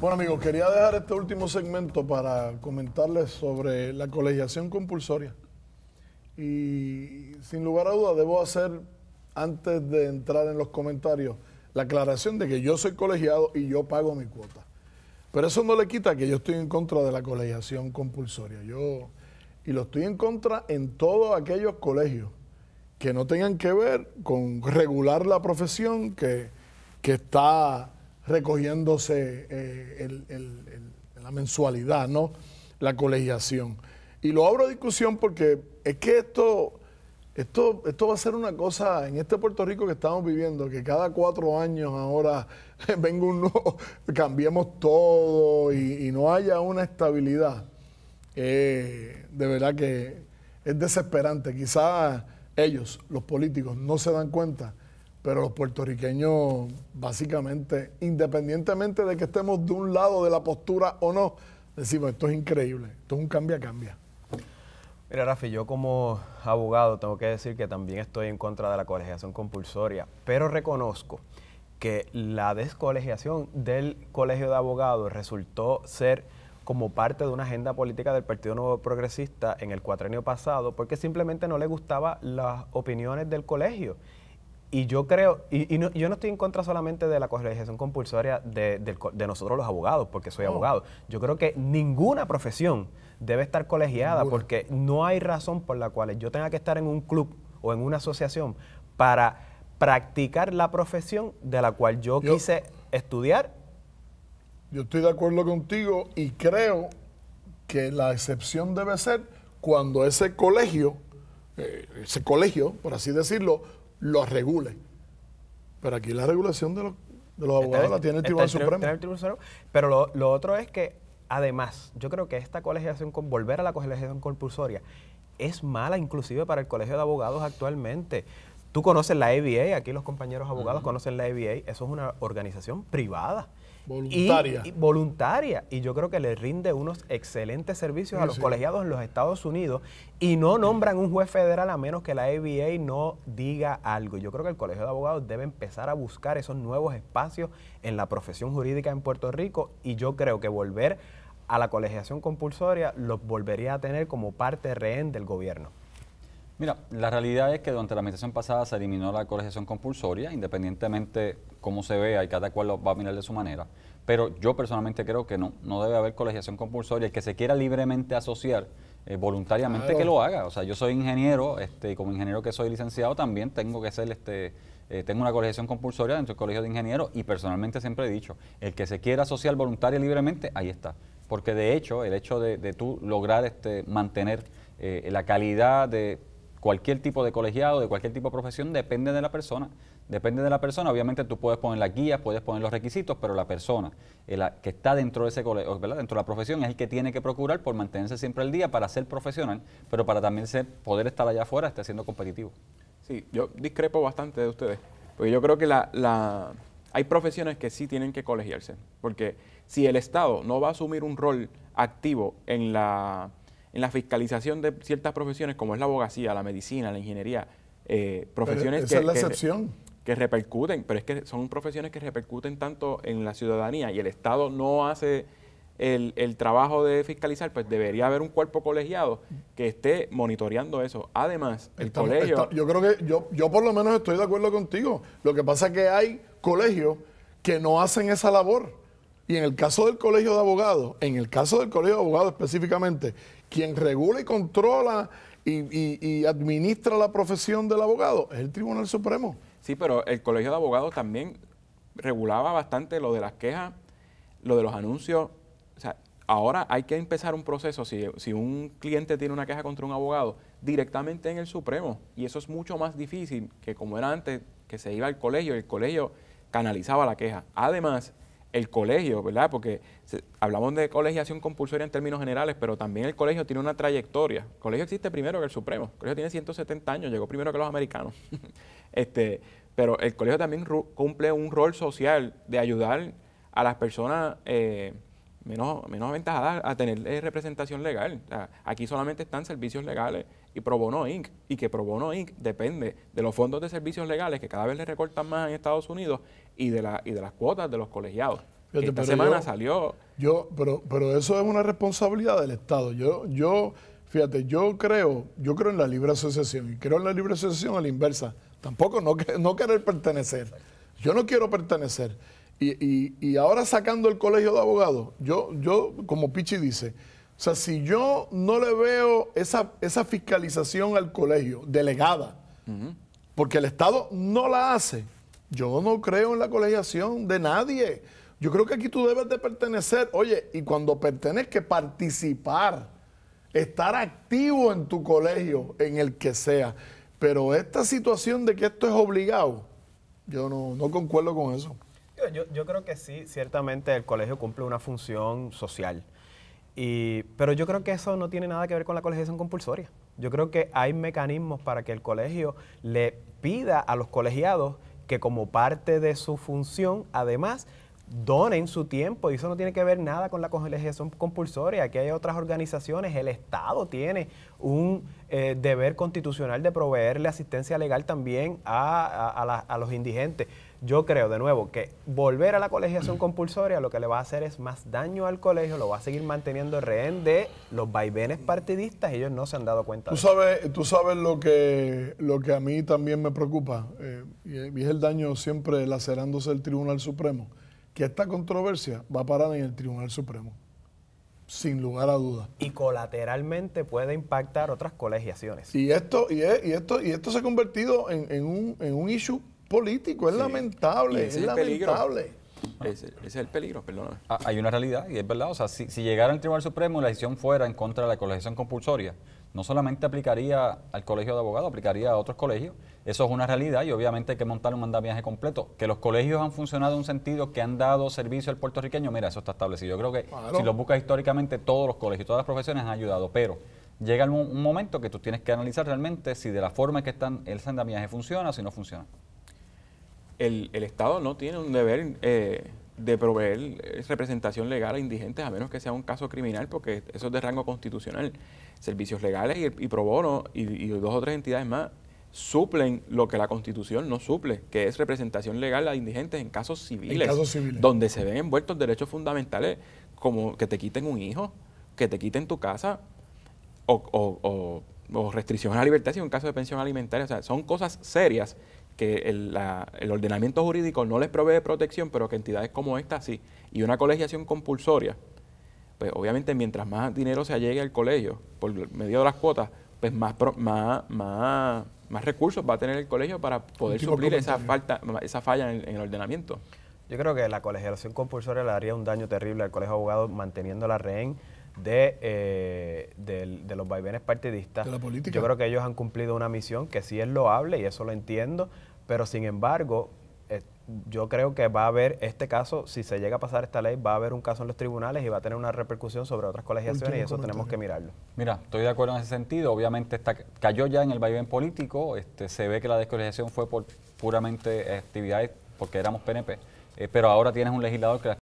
Bueno, amigos, quería dejar este último segmento para comentarles sobre la colegiación compulsoria. Y sin lugar a dudas debo hacer, antes de entrar en los comentarios, la aclaración de que yo soy colegiado y yo pago mi cuota. Pero eso no le quita que yo estoy en contra de la colegiación compulsoria. Yo, y lo estoy en contra en todos aquellos colegios que no tengan que ver con regular la profesión que, que está recogiéndose eh, la mensualidad, ¿no? La colegiación. Y lo abro a discusión porque es que esto, esto, esto va a ser una cosa en este Puerto Rico que estamos viviendo, que cada cuatro años ahora venga un nuevo, cambiemos todo y, no haya una estabilidad. Eh, de verdad que es desesperante. Quizás ellos, los políticos, no se dan cuenta pero los puertorriqueños básicamente, independientemente de que estemos de un lado de la postura o no, decimos, esto es increíble, esto es un cambia, cambia. Mira, Rafi, yo como abogado tengo que decir que también estoy en contra de la colegiación compulsoria, pero reconozco que la descolegiación del Colegio de Abogados resultó ser como parte de una agenda política del Partido Nuevo Progresista en el cuatrenio pasado, porque simplemente no le gustaban las opiniones del colegio y yo creo, y, yo no estoy en contra solamente de la colegiación compulsoria de, nosotros los abogados, porque soy abogado. Yo creo que ninguna profesión debe estar colegiada porque no hay razón por la cual yo tenga que estar en un club o en una asociación para practicar la profesión de la cual yo, quise estudiar. Yo estoy de acuerdo contigo y creo que la excepción debe ser cuando ese colegio, eh, ese colegio, por así decirlo, lo regule. Pero aquí la regulación de los, abogados la tiene el Tribunal Supremo. Pero lo, otro es que, además, yo creo que esta colegiación, volver a la colegiación compulsoria, es mala inclusive para el Colegio de Abogados actualmente. Tú conoces la ABA, aquí los compañeros abogados conocen la ABA, eso es una organización privada Voluntaria. Y, voluntaria. Y yo creo que le rinde unos excelentes servicios a los colegiados en los Estados Unidos y no nombran un juez federal a menos que la ABA no diga algo. Yo creo que el Colegio de Abogados debe empezar a buscar esos nuevos espacios en la profesión jurídica en Puerto Rico y yo creo que volver a la colegiación compulsoria los volvería a tener como parte rehén del gobierno. Mira, la realidad es que durante la administración pasada se eliminó la colegiación compulsoria, independientemente cómo se vea y cada cual lo va a mirar de su manera. Pero yo personalmente creo que no, no debe haber colegiación compulsoria. El que se quiera libremente asociar, eh, voluntariamente que lo haga. O sea, yo soy ingeniero, este, y como ingeniero que soy licenciado también tengo que ser, este, eh, tengo una colegiación compulsoria dentro del colegio de ingenieros y personalmente siempre he dicho, el que se quiera asociar voluntaria libremente, ahí está. Porque de hecho, el hecho de, tú lograr este, mantener eh, la calidad de cualquier tipo de colegiado, de cualquier tipo de profesión, depende de la persona. Depende de la persona. Obviamente tú puedes poner las guías, puedes poner los requisitos, pero la persona que está dentro de ese colegio, ¿verdad? dentro de la profesión, es el que tiene que procurar por mantenerse siempre al día para ser profesional, pero para también poder estar allá afuera, estar siendo competitivo. Sí, yo discrepo bastante de ustedes, porque yo creo que la, hay profesiones que sí tienen que colegiarse, porque si el Estado no va a asumir un rol activo en la en la fiscalización de ciertas profesiones como es la abogacía, la medicina, la ingeniería, eh, profesiones esa que, la excepción. Que, repercuten, pero es que son profesiones que repercuten tanto en la ciudadanía y el Estado no hace el, trabajo de fiscalizar, pues debería haber un cuerpo colegiado que esté monitoreando eso. Además, el colegio... yo creo que yo, yo por lo menos estoy de acuerdo contigo. Lo que pasa es que hay colegios que no hacen esa labor. Y en el caso del colegio de abogados, en el caso del colegio de abogados específicamente, quien regula y controla y, administra la profesión del abogado es el Tribunal Supremo. Sí, pero el Colegio de Abogados también regulaba bastante lo de las quejas, lo de los anuncios. O sea, ahora hay que empezar un proceso. Si, si un cliente tiene una queja contra un abogado, directamente en el Supremo. Y eso es mucho más difícil que como era antes, que se iba al colegio y el colegio canalizaba la queja. Además, el colegio, ¿verdad? Porque hablamos de colegiación compulsoria en términos generales, pero también el colegio tiene una trayectoria. El colegio existe primero que el Supremo. El colegio tiene 170 años, llegó primero que los americanos. este, pero el colegio también cumple un rol social de ayudar a las personas eh, menos, menos aventajadas a tener eh, representación legal. aquí solamente están servicios legales y Bono Inc. Y que Bono Inc. depende de los fondos de servicios legales que cada vez le recortan más en Estados Unidos y de, la, y de las cuotas de los colegiados. Esta semana salió. Yo, pero, pero eso es una responsabilidad del Estado. Yo, yo, fíjate, yo creo, yo creo en la libre asociación y creo en la libre asociación a la inversa. Tampoco no, no querer pertenecer. Yo no quiero pertenecer. Y, ahora sacando el colegio de abogados, yo, yo, como Pichi dice, o sea, si yo no le veo esa, esa fiscalización al colegio delegada, porque el Estado no la hace, yo no creo en la colegiación de nadie. Yo creo que aquí tú debes de pertenecer, oye, y cuando que participar, estar activo en tu colegio, en el que sea. Pero esta situación de que esto es obligado, yo no, concuerdo con eso. yo, creo que sí, ciertamente el colegio cumple una función social pero yo creo que eso no tiene nada que ver con la colegiación compulsoria. Yo creo que hay mecanismos para que el colegio le pida a los colegiados que como parte de su función, además, donen su tiempo. Y eso no tiene que ver nada con la colegiación compulsoria. Aquí hay otras organizaciones. El Estado tiene un eh, deber constitucional de proveerle asistencia legal también a, los indigentes. Yo creo, de nuevo, que volver a la colegiación compulsoria lo que le va a hacer es más daño al colegio, lo va a seguir manteniendo rehén de los vaivenes partidistas. Ellos no se han dado cuenta. Tú sabes, tú sabes lo que lo que a mí también me preocupa eh, y es el daño siempre lacerándose el Tribunal Supremo que esta controversia va a parar en el Tribunal Supremo, sin lugar a dudas. Y colateralmente puede impactar otras colegiaciones. Y esto, y, esto, y esto se ha convertido en, un, en un issue político, es lamentable, es lamentable. Ese, es el peligro, perdóname. Ah, hay una realidad y es verdad. O sea, si, si llegara al Tribunal Supremo y la decisión fuera en contra de la colegiación compulsoria, no solamente aplicaría al colegio de abogados, aplicaría a otros colegios. Eso es una realidad y obviamente hay que montar un andamiaje completo. Que los colegios han funcionado en un sentido que han dado servicio al puertorriqueño, mira, eso está establecido. Yo creo que si lo buscas históricamente, todos los colegios, y todas las profesiones han ayudado, pero llega un momento que tú tienes que analizar realmente si de la forma en que están el andamiaje funciona o si no funciona. El, Estado no tiene un deber eh, de proveer eh, representación legal a indigentes a menos que sea un caso criminal, porque eso es de rango constitucional servicios legales y, y bono y, dos o tres entidades más suplen lo que la Constitución no suple, que es representación legal a indigentes en casos civiles, donde se ven envueltos derechos fundamentales como que te quiten un hijo, que te quiten tu casa o, restricción a la libertad si un caso de pensión alimentaria. O sea, son cosas serias que el, el, ordenamiento jurídico no les provee protección, pero que entidades como esta sí. Y una colegiación compulsoria pues obviamente mientras más dinero se llegue al colegio por medio de las cuotas, pues más, más, más, más recursos va a tener el colegio para poder suplir esa, falta, esa falla en, el ordenamiento. Yo creo que la colegiación compulsoria le daría un daño terrible al colegio de manteniendo la rehén de, eh, de, de, los vaivenes partidistas. De Yo creo que ellos han cumplido una misión que sí es loable y eso lo entiendo, pero sin embargo, yo creo que va a haber este caso, si se llega a pasar esta ley, va a haber un caso en los tribunales y va a tener una repercusión sobre otras colegiaciones y eso tenemos que mirarlo. Mira, estoy de acuerdo en ese sentido. Obviamente está, cayó ya en el vaivén político. Este, se ve que la descolegiación fue por puramente actividades porque éramos PNP. Eh, pero ahora tienes un legislador que la